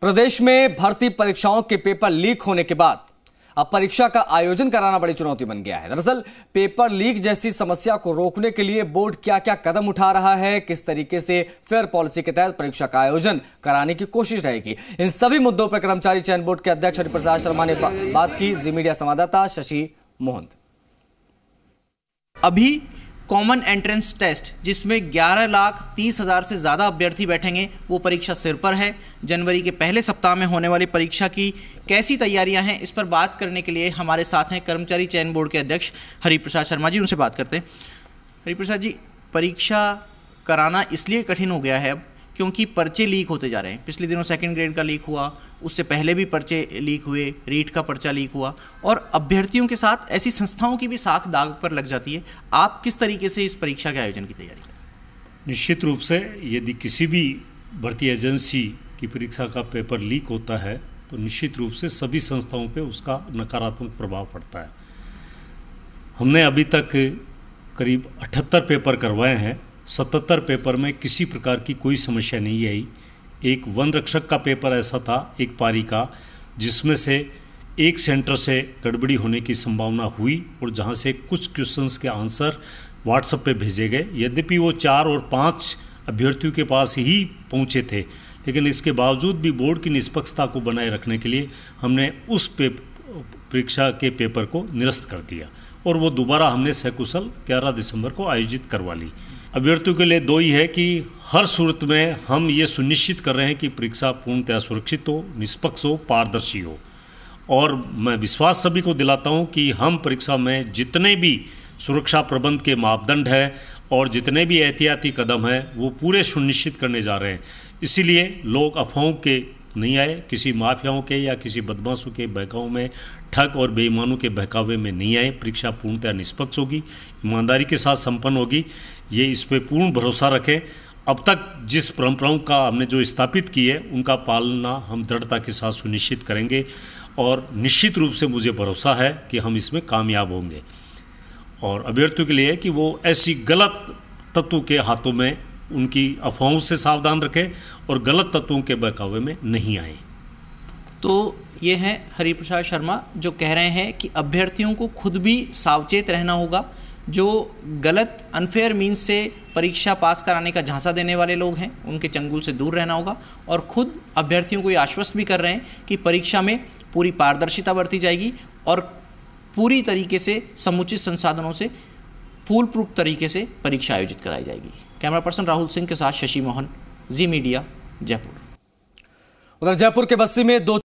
प्रदेश में भर्ती परीक्षाओं के पेपर लीक होने के बाद अब परीक्षा का आयोजन कराना बड़ी चुनौती बन गया है दरअसल पेपर लीक जैसी समस्या को रोकने के लिए बोर्ड क्या क्या कदम उठा रहा है किस तरीके से फेयर पॉलिसी के तहत परीक्षा का आयोजन कराने की कोशिश रहेगी इन सभी मुद्दों पर कर्मचारी चयन बोर्ड के अध्यक्ष हरिप्रसाद शर्मा ने बा, बात की जी मीडिया संवाददाता शशि मोहंत अभी कॉमन एंट्रेंस टेस्ट जिसमें ग्यारह लाख तीस हज़ार से ज़्यादा अभ्यर्थी बैठेंगे वो परीक्षा सिर पर है जनवरी के पहले सप्ताह में होने वाली परीक्षा की कैसी तैयारियां हैं इस पर बात करने के लिए हमारे साथ हैं कर्मचारी चयन बोर्ड के अध्यक्ष हरिप्रसाद शर्मा जी उनसे बात करते हैं हरिप्रसाद जी परीक्षा कराना इसलिए कठिन हो गया है अब क्योंकि पर्चे लीक होते जा रहे हैं पिछले दिनों सेकेंड ग्रेड का लीक हुआ उससे पहले भी पर्चे लीक हुए रीट का पर्चा लीक हुआ और अभ्यर्थियों के साथ ऐसी संस्थाओं की भी साख दाग पर लग जाती है आप किस तरीके से इस परीक्षा के आयोजन की तैयारी करें निश्चित रूप से यदि किसी भी भर्ती एजेंसी की परीक्षा का पेपर लीक होता है तो निश्चित रूप से सभी संस्थाओं पर उसका नकारात्मक प्रभाव पड़ता है हमने अभी तक करीब अठहत्तर पेपर करवाए हैं सतहत्तर पेपर में किसी प्रकार की कोई समस्या नहीं आई एक वन रक्षक का पेपर ऐसा था एक पारी का जिसमें से एक सेंटर से गड़बड़ी होने की संभावना हुई और जहाँ से कुछ क्वेश्चंस के आंसर व्हाट्सएप पे भेजे गए यद्यपि वो चार और पाँच अभ्यर्थियों के पास ही पहुँचे थे लेकिन इसके बावजूद भी बोर्ड की निष्पक्षता को बनाए रखने के लिए हमने उस पे परीक्षा के पेपर को निरस्त कर दिया और वो दोबारा हमने सकुशल ग्यारह दिसंबर को आयोजित करवा ली अभ्यर्थियों के लिए दो ही है कि हर सूरत में हम ये सुनिश्चित कर रहे हैं कि परीक्षा पूर्णतया सुरक्षित हो निष्पक्ष हो पारदर्शी हो और मैं विश्वास सभी को दिलाता हूँ कि हम परीक्षा में जितने भी सुरक्षा प्रबंध के मापदंड हैं और जितने भी एहतियाती कदम हैं वो पूरे सुनिश्चित करने जा रहे हैं इसीलिए लोग अफवाहों के नहीं आए किसी माफियाओं के या किसी बदमाशों के बहकावों में ठग और बेईमानों के बहकावे में नहीं आए परीक्षा पूर्णतः निष्पक्ष होगी ईमानदारी के साथ संपन्न होगी ये इस पर पूर्ण भरोसा रखें अब तक जिस परंपराओं का हमने जो स्थापित की है उनका पालना हम दृढ़ता के साथ सुनिश्चित करेंगे और निश्चित रूप से मुझे भरोसा है कि हम इसमें कामयाब होंगे और अभ्यर्थियों के लिए कि वो ऐसी गलत तत्व के हाथों में उनकी अफवाहों से सावधान रखें और गलत तत्वों के बहकावे में नहीं आए तो ये हैं हरिप्रसाद शर्मा जो कह रहे हैं कि अभ्यर्थियों को खुद भी सावचेत रहना होगा जो गलत अनफेयर मीन्स से परीक्षा पास कराने का झांसा देने वाले लोग हैं उनके चंगुल से दूर रहना होगा और खुद अभ्यर्थियों को ये आश्वस्त भी कर रहे हैं कि परीक्षा में पूरी पारदर्शिता बरती जाएगी और पूरी तरीके से समुचित संसाधनों से फूल प्रूफ तरीके से परीक्षा आयोजित कराई जाएगी कैमरा पर्सन राहुल सिंह के साथ शशि मोहन जी मीडिया जयपुर उधर जयपुर के बस्ती में दो